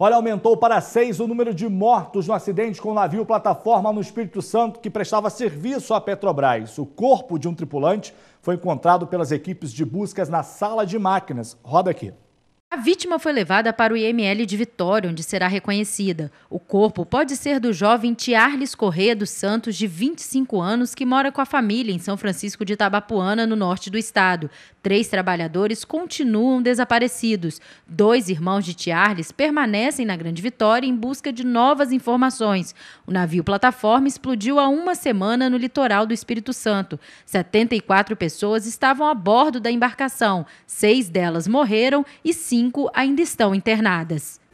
Olha, aumentou para seis o número de mortos no acidente com o navio plataforma no Espírito Santo que prestava serviço à Petrobras. O corpo de um tripulante foi encontrado pelas equipes de buscas na sala de máquinas. Roda aqui. A vítima foi levada para o IML de Vitória, onde será reconhecida. O corpo pode ser do jovem Tiarles Correia dos Santos, de 25 anos, que mora com a família em São Francisco de Tabapuana, no norte do estado. Três trabalhadores continuam desaparecidos. Dois irmãos de Tiarles permanecem na Grande Vitória em busca de novas informações. O navio plataforma explodiu há uma semana no litoral do Espírito Santo. 74 pessoas estavam a bordo da embarcação. Seis delas morreram e cinco ainda estão internadas.